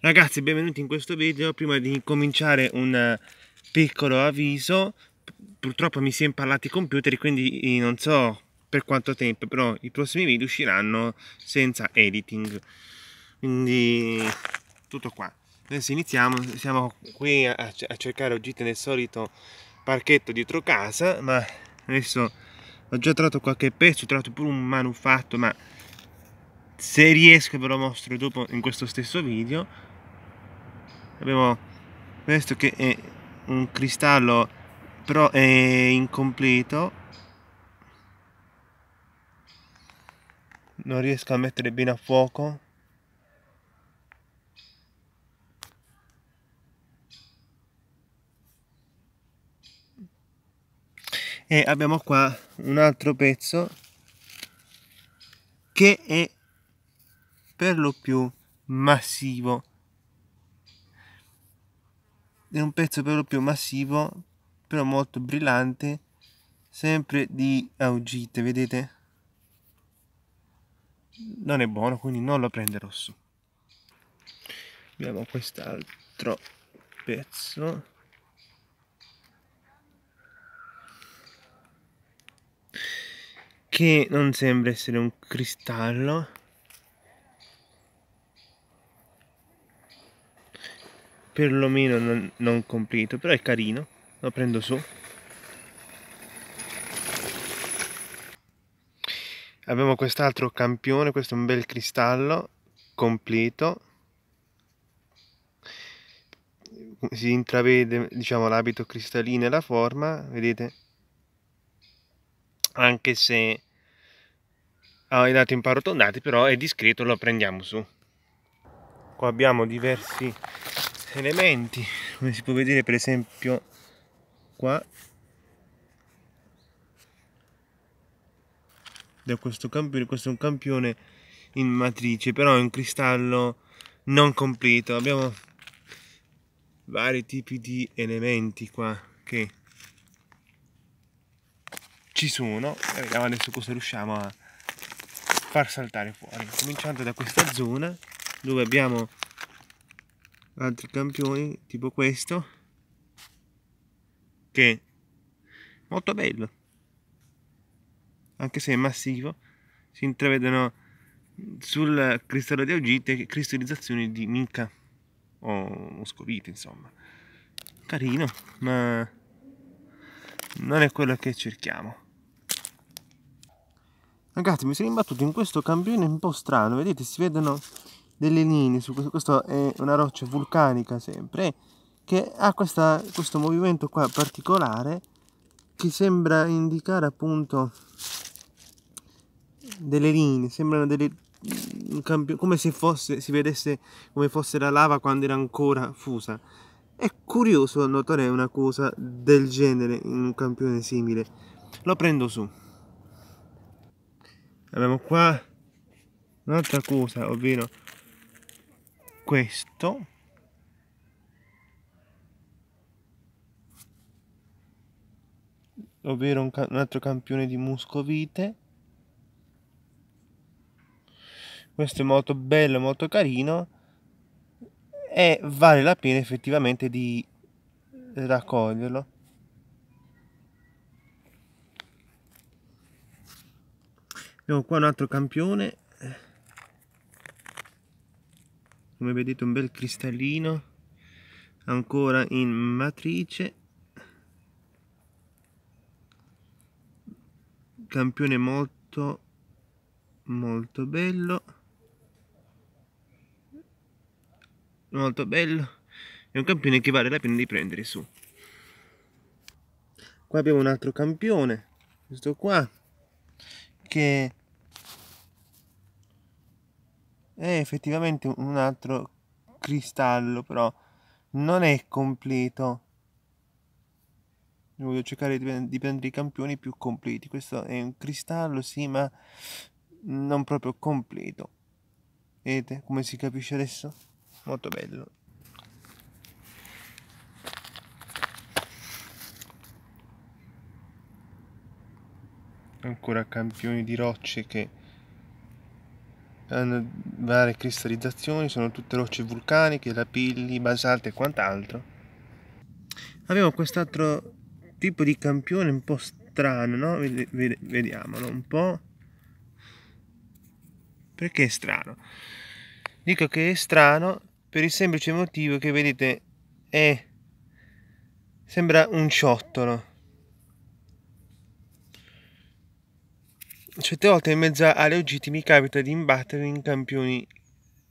Ragazzi benvenuti in questo video, prima di cominciare un eh, piccolo avviso, purtroppo mi si è impallato i computer quindi eh, non so per quanto tempo, però i prossimi video usciranno senza editing, quindi tutto qua. Adesso iniziamo, siamo qui a, a cercare oggetti nel solito parchetto dietro casa, ma adesso ho già trovato qualche pezzo, ho trovato pure un manufatto, ma se riesco ve lo mostro dopo in questo stesso video abbiamo questo che è un cristallo però è incompleto non riesco a mettere bene a fuoco e abbiamo qua un altro pezzo che è per lo più massivo è un pezzo per lo più massivo, però molto brillante, sempre di Augite, vedete? Non è buono, quindi non lo prenderò su. Abbiamo quest'altro pezzo. Che non sembra essere un cristallo perlomeno non, non completo, però è carino, lo prendo su. Abbiamo quest'altro campione, questo è un bel cristallo completo. Si intravede diciamo l'abito cristallino e la forma, vedete? Anche se ha ah, i dati un po' arrotondati, però è discreto, lo prendiamo su. Qua abbiamo diversi elementi come si può vedere per esempio qua da questo campione questo è un campione in matrice però è un cristallo non completo abbiamo vari tipi di elementi qua che ci sono e vediamo adesso cosa riusciamo a far saltare fuori cominciando da questa zona dove abbiamo altri campioni tipo questo che è molto bello anche se è massivo si intravedono sul cristallo di augite cristallizzazioni di mica o moscovite insomma carino ma non è quello che cerchiamo ragazzi mi sono imbattuto in questo campione un po' strano vedete si vedono delle linee su questo, questo è una roccia vulcanica sempre che ha questa, questo movimento qua particolare che sembra indicare appunto delle linee sembrano delle come se fosse, si vedesse come fosse la lava quando era ancora fusa. È curioso notare una cosa del genere in un campione simile. Lo prendo su. Abbiamo qua un'altra cosa, ovvero questo ovvero un, un, altro campione di muscovite questo è molto bello molto carino e vale la pena effettivamente di raccoglierlo abbiamo qua un altro campione come vedete un bel cristallino ancora in matrice campione molto molto bello molto bello è un campione che vale la pena di prendere su qua abbiamo un altro campione questo qua che è effettivamente un altro cristallo, però non è completo. Io voglio cercare di, di prendere i campioni più completi. Questo è un cristallo, sì, ma non proprio completo. Vedete come si capisce adesso? Molto bello. Ancora campioni di rocce che eh, varie cristallizzazioni, sono tutte rocce vulcaniche, lapilli, basalte e quant'altro. Abbiamo quest'altro tipo di campione un po' strano, no? vediamolo un po'. Perché è strano? Dico che è strano per il semplice motivo che vedete è sembra un ciottolo certe volte in mezzo alle UGT mi capita di imbattere in campioni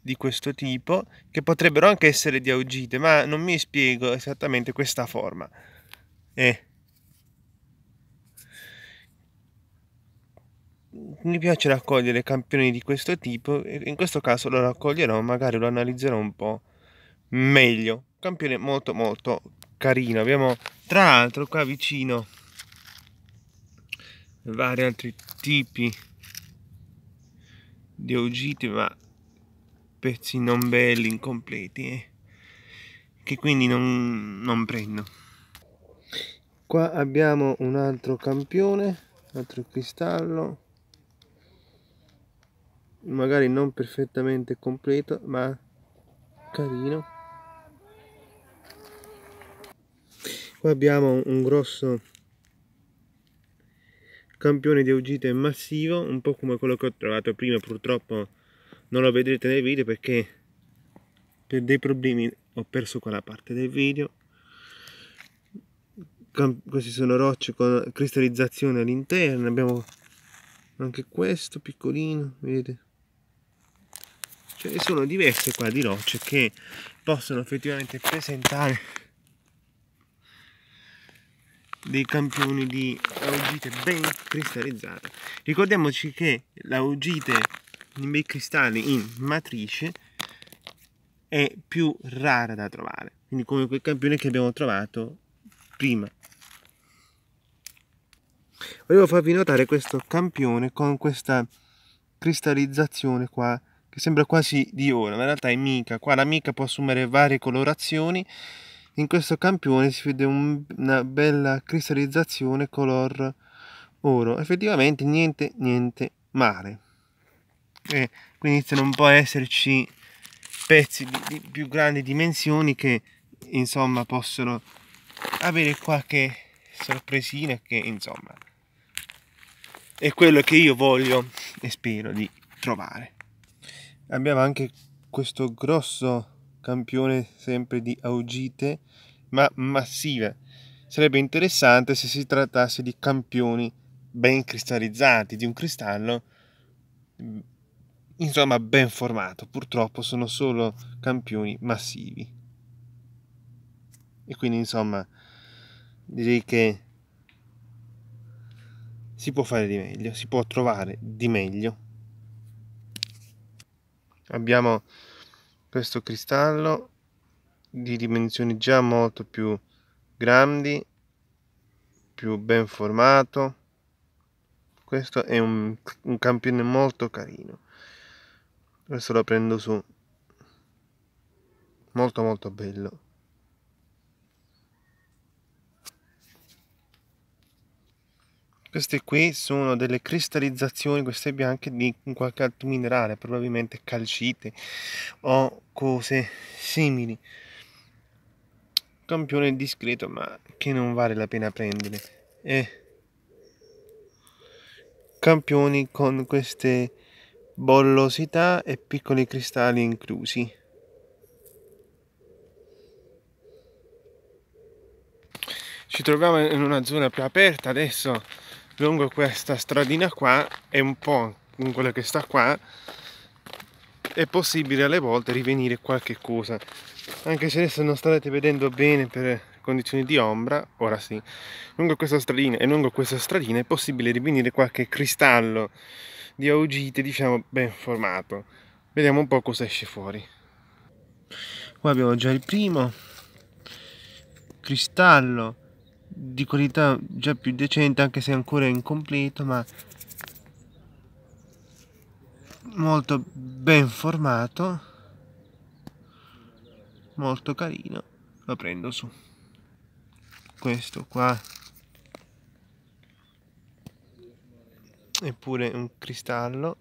di questo tipo che potrebbero anche essere di augite ma non mi spiego esattamente questa forma eh. mi piace raccogliere campioni di questo tipo e in questo caso lo raccoglierò magari lo analizzerò un po' meglio campione molto molto carino abbiamo tra l'altro qua vicino vari altri tipi di ogiti ma pezzi non belli incompleti eh, che quindi non, non prendo qua abbiamo un altro campione un altro cristallo magari non perfettamente completo ma carino qua abbiamo un grosso campione di uscite massivo un po' come quello che ho trovato prima purtroppo non lo vedrete nel video perché per dei problemi ho perso quella parte del video queste sono rocce con cristallizzazione all'interno abbiamo anche questo piccolino vedete ce cioè, ne sono diverse qua di rocce che possono effettivamente presentare dei campioni di augite ben cristallizzate. Ricordiamoci che l'augite nei cristalli in matrice è più rara da trovare, quindi come quel campione che abbiamo trovato prima. Volevo farvi notare questo campione con questa cristallizzazione qua che sembra quasi di oro, ma in realtà è mica. Qua la mica può assumere varie colorazioni in questo campione si vede un, una bella cristallizzazione color oro. Effettivamente niente, niente male. E quindi iniziano un po' a esserci pezzi di, di più grandi dimensioni che insomma possono avere qualche sorpresina che insomma è quello che io voglio e spero di trovare. Abbiamo anche questo grosso campione sempre di augite, ma massive. Sarebbe interessante se si trattasse di campioni ben cristallizzati, di un cristallo mm, insomma ben formato. Purtroppo sono solo campioni massivi. E quindi insomma direi che si può fare di meglio, si può trovare di meglio. Abbiamo questo cristallo di dimensioni già molto più grandi più ben formato questo è un, un campione molto carino adesso lo prendo su molto molto bello Queste qui sono delle cristallizzazioni, queste bianche, di qualche altro minerale, probabilmente calcite o cose simili. Campione discreto, ma che non vale la pena prendere. E campioni con queste bollosità e piccoli cristalli inclusi. Ci troviamo in una zona più aperta adesso lungo questa stradina qua e un po' in quella che sta qua è possibile alle volte rivenire qualche cosa anche se adesso non starete vedendo bene per condizioni di ombra ora sì lungo questa stradina e lungo questa stradina è possibile rivenire qualche cristallo di augite diciamo ben formato vediamo un po' cosa esce fuori qua abbiamo già il primo cristallo di qualità già più decente anche se ancora incompleto ma molto ben formato molto carino lo prendo su questo qua eppure un cristallo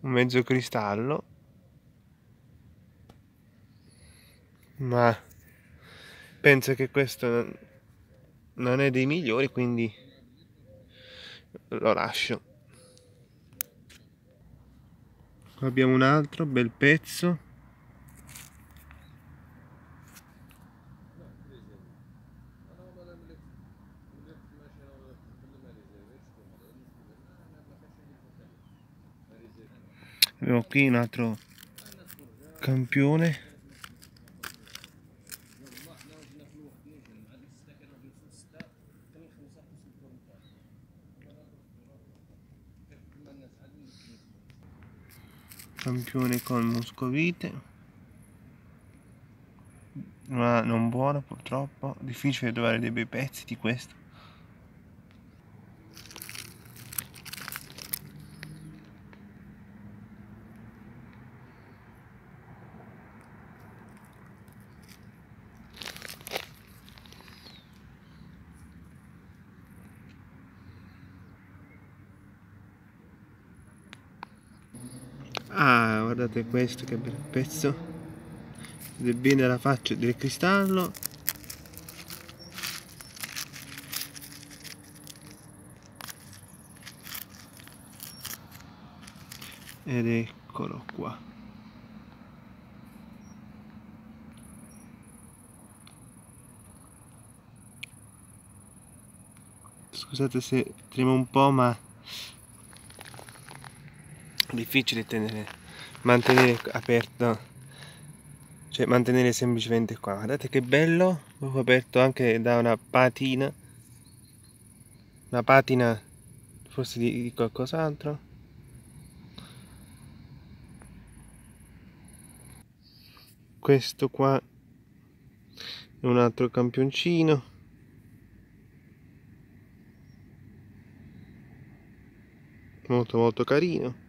un mezzo cristallo ma penso che questo non è dei migliori quindi lo lascio Qua abbiamo un altro bel pezzo abbiamo qui un altro campione campione con muscovite ma non buono purtroppo difficile trovare dei bei pezzi di questo Guardate questo che bel pezzo. Vede bene la faccia del cristallo. Ed eccolo qua. Scusate se tremo un po' ma difficile tenere mantenere aperto cioè mantenere semplicemente qua guardate che bello proprio aperto anche da una patina una patina forse di, di qualcos'altro questo qua è un altro campioncino molto molto carino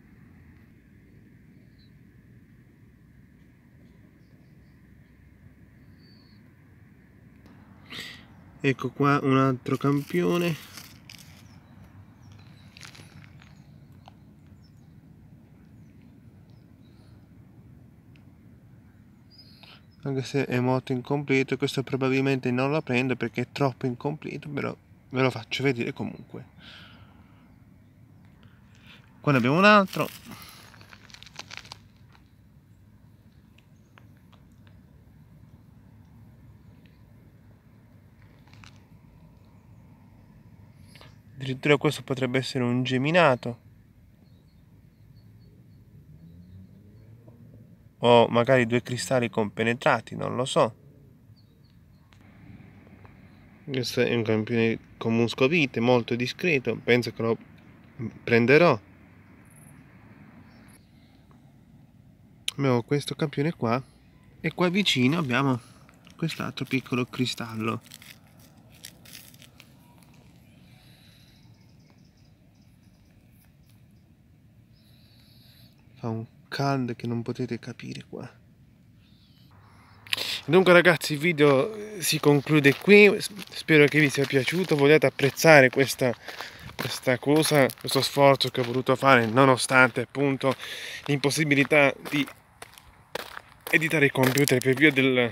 ecco qua un altro campione anche se è molto incompleto questo probabilmente non lo prendo perché è troppo incompleto però ve lo faccio vedere comunque qua ne abbiamo un altro addirittura questo potrebbe essere un geminato o magari due cristalli compenetrati, non lo so. Questo è un campione con muscovite, molto discreto, penso che lo prenderò. Abbiamo questo campione qua e qua vicino abbiamo quest'altro piccolo cristallo. fa un caldo che non potete capire qua dunque ragazzi il video eh, si conclude qui spero che vi sia piaciuto vogliate apprezzare questa questa cosa, questo sforzo che ho voluto fare nonostante appunto l'impossibilità di editare il computer per via del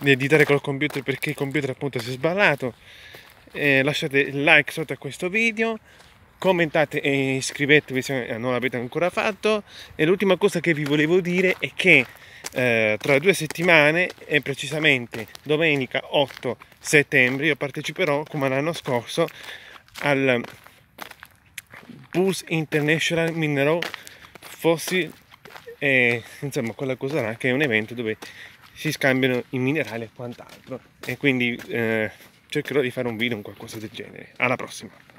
di editare col computer perché il computer appunto si è sballato eh, lasciate il like sotto a questo video commentate e iscrivetevi se non l'avete ancora fatto e l'ultima cosa che vi volevo dire è che eh, tra due settimane e precisamente domenica 8 settembre io parteciperò come l'anno scorso al Bus International Mineral Fossil e, insomma quella cosa là che è un evento dove si scambiano i minerali e quant'altro e quindi eh, cercherò di fare un video o qualcosa del genere alla prossima